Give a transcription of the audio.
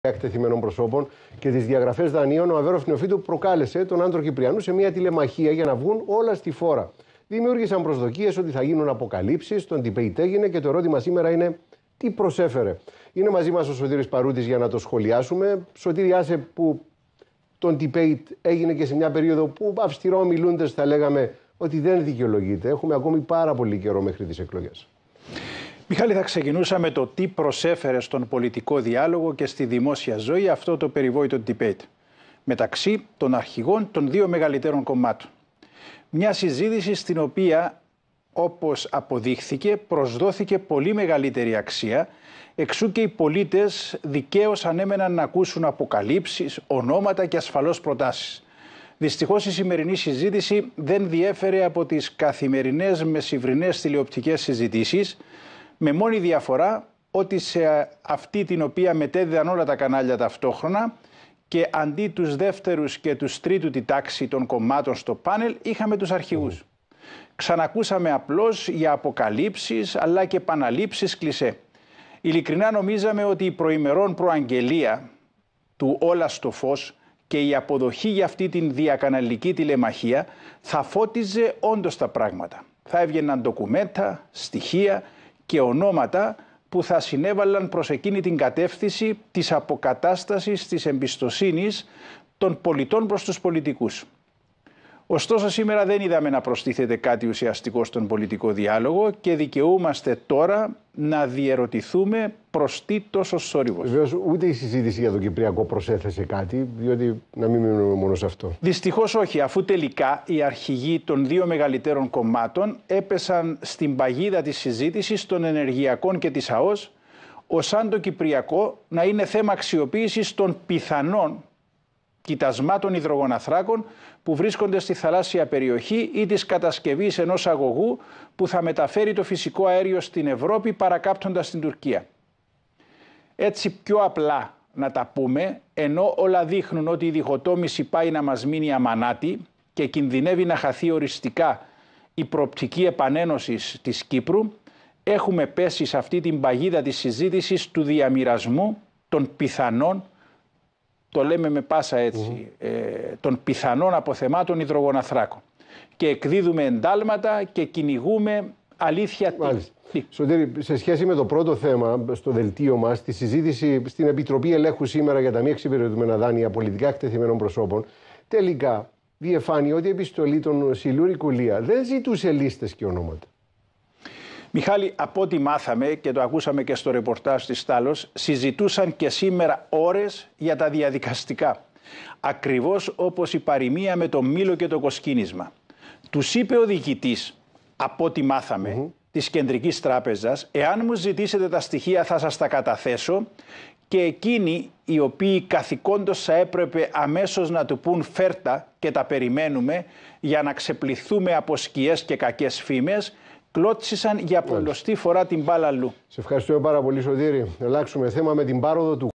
εκτεθειμένων προσώπων και τις διαγραφές δανείων, ο Αβέροφ Νεοφίτου προκάλεσε τον άντρο Κυπριανού σε μια τηλεμαχία για να βγουν όλα στη φόρα. Δημιούργησαν προσδοκίες ότι θα γίνουν αποκαλύψεις, τον debate έγινε και το ερώτημα σήμερα είναι τι προσέφερε. Είναι μαζί μας ο Σωτήρης Παρούτης για να το σχολιάσουμε. Σωτήρη, άσε που τον debate έγινε και σε μια περίοδο που αυστηρό μιλούντε θα λέγαμε ότι δεν δικαιολογείται. Έχουμε ακόμη πάρα πολύ καιρό μέχρι τις εκλογές. Μιχάλη, θα ξεκινούσαμε το τι προσέφερε στον πολιτικό διάλογο και στη δημόσια ζωή αυτό το περιβόητο debate μεταξύ των αρχηγών των δύο μεγαλύτερων κομμάτων. Μια συζήτηση στην οποία, όπως αποδείχθηκε, προσδόθηκε πολύ μεγαλύτερη αξία, εξού και οι πολίτες δικαίως ανέμεναν να ακούσουν αποκαλύψεις, ονόματα και ασφαλώς προτάσεις. Δυστυχώς η σημερινή συζήτηση δεν διέφερε από τις καθημερινές μεσηβρινέ τηλεοπτικές συζητήσεις, με μόνη διαφορά ότι σε αυτή την οποία μετέδιδαν όλα τα κανάλια ταυτόχρονα και αντί τους δεύτερους και τους τρίτου τη τάξη των κομμάτων στο πάνελ είχαμε τους αρχηγούς. Ξανακούσαμε απλώς για αποκαλύψεις αλλά και επαναλήψεις κλισέ. Ειλικρινά νομίζαμε ότι η προημερών προαγγελία του όλα στο φως και η αποδοχή για αυτή την διακαναλική τηλεμαχία θα φώτιζε όντως τα πράγματα. Θα έβγαιναν ντοκουμέντα, στοιχεία, και ονόματα που θα συνέβαλαν προς εκείνη την κατεύθυνση της αποκατάστασης της εμπιστοσύνης των πολιτών προς τους πολιτικούς. Ωστόσο, σήμερα δεν είδαμε να προστίθεται κάτι ουσιαστικό στον πολιτικό διάλογο και δικαιούμαστε τώρα να διαιρωτηθούμε προς τι τόσο σορυβό. Βεβαίως, ούτε η συζήτηση για τον Κυπριακό προσέθεσε κάτι, διότι να μην μείνουμε μόνος σε αυτό. Δυστυχώς όχι, αφού τελικά οι αρχηγοί των δύο μεγαλύτερων κομμάτων έπεσαν στην παγίδα της συζήτησης των ενεργειακών και της ΑΟΣ, ω αν το Κυπριακό να είναι θέμα αξιοποίησης των πιθανών κοιτασμάτων υδρογοναθράκων που βρίσκονται στη θαλάσσια περιοχή ή της κατασκευής ενός αγωγού που θα μεταφέρει το φυσικό αέριο στην Ευρώπη παρακάπτοντας την Τουρκία. Έτσι πιο απλά να τα πούμε, ενώ όλα δείχνουν ότι η διχοτόμηση πάει να μας μείνει αμανάτη και κινδυνεύει να χαθεί οριστικά η προπτική επανένωσης της Κύπρου, έχουμε πέσει σε αυτή την παγίδα της συζήτησης του διαμοιρασμού των πιθανών το λέμε με πάσα έτσι, ε, των πιθανών αποθεμάτων υδρογοναθράκων. Και εκδίδουμε εντάλματα και κυνηγούμε αλήθεια Μάλιστα. Σωτήρη, σε σχέση με το πρώτο θέμα στο δελτίο μας, τη συζήτηση στην Επιτροπή Ελέγχου σήμερα για τα μη εξυπηρετούμενα δάνεια πολιτικά εκτεθειμένων προσώπων, τελικά διεφάνει ότι η επιστολή των Σιλούρη Κουλία δεν ζητούσε λίστες και ονόματα. Μιχάλη, από ό,τι μάθαμε και το ακούσαμε και στο ρεπορτάζ της Τάλος, συζητούσαν και σήμερα ώρες για τα διαδικαστικά. Ακριβώς όπως η παροιμία με το μήλο και το κοσκίνισμα. Τους είπε ο διοικητής, από ό,τι μάθαμε, mm της Κεντρικής Τράπεζας, εάν μου ζητήσετε τα στοιχεία θα σας τα καταθέσω και εκείνοι οι οποίοι καθηκόντως θα έπρεπε αμέσως να του πούν φέρτα και τα περιμένουμε για να ξεπληθούμε από σκιές και κακές φήμες, κλώτσισαν για πολλωστή φορά την μπάλα αλλού. Σε ευχαριστώ πάρα πολύ Σωτήρη. Ελάξουμε θέμα με την πάροδο του